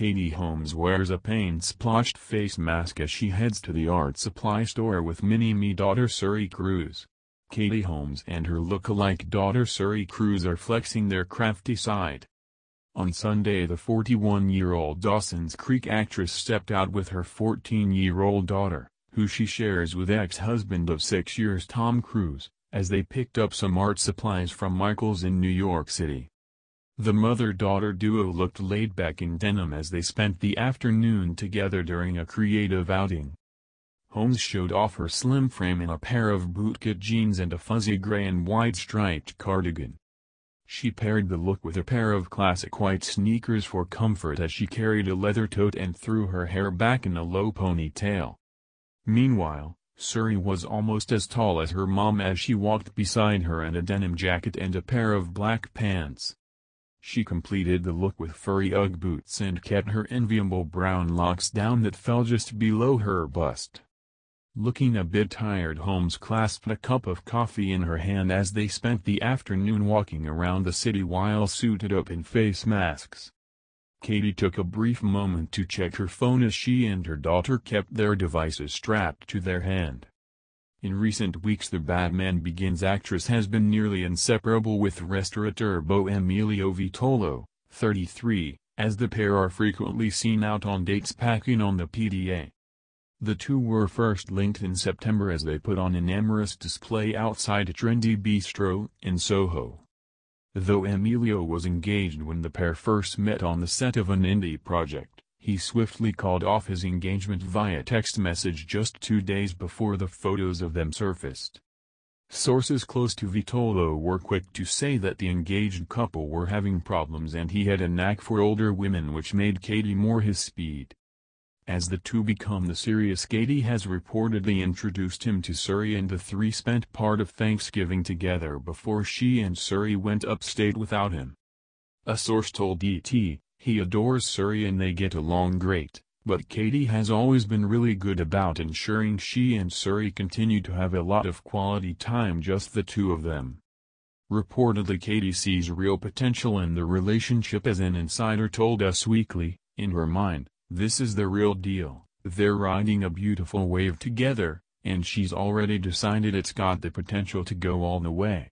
Katie Holmes wears a paint-splotched face mask as she heads to the art supply store with mini-me daughter Suri Cruz. Katie Holmes and her look-alike daughter Suri Cruz are flexing their crafty side. On Sunday the 41-year-old Dawson's Creek actress stepped out with her 14-year-old daughter, who she shares with ex-husband of six years Tom Cruise, as they picked up some art supplies from Michaels in New York City. The mother-daughter duo looked laid-back in denim as they spent the afternoon together during a creative outing. Holmes showed off her slim frame in a pair of bootcut jeans and a fuzzy gray and white striped cardigan. She paired the look with a pair of classic white sneakers for comfort as she carried a leather tote and threw her hair back in a low ponytail. Meanwhile, Surrey was almost as tall as her mom as she walked beside her in a denim jacket and a pair of black pants. She completed the look with furry Ugg boots and kept her enviable brown locks down that fell just below her bust. Looking a bit tired Holmes clasped a cup of coffee in her hand as they spent the afternoon walking around the city while suited up in face masks. Katie took a brief moment to check her phone as she and her daughter kept their devices strapped to their hand. In recent weeks the Batman Begins actress has been nearly inseparable with restaurateur Bo Emilio Vitolo, 33, as the pair are frequently seen out on dates packing on the PDA. The two were first linked in September as they put on an amorous display outside a trendy bistro in Soho. Though Emilio was engaged when the pair first met on the set of an indie project. He swiftly called off his engagement via text message just two days before the photos of them surfaced. Sources close to Vitolo were quick to say that the engaged couple were having problems and he had a knack for older women which made Katie more his speed. As the two become the serious Katie has reportedly introduced him to Surrey and the three spent part of Thanksgiving together before she and Surrey went upstate without him. A source told ET, he adores Surrey and they get along great, but Katie has always been really good about ensuring she and Surrey continue to have a lot of quality time just the two of them. Reportedly Katie sees real potential in the relationship as an insider told Us Weekly, in her mind, this is the real deal, they're riding a beautiful wave together, and she's already decided it's got the potential to go all the way.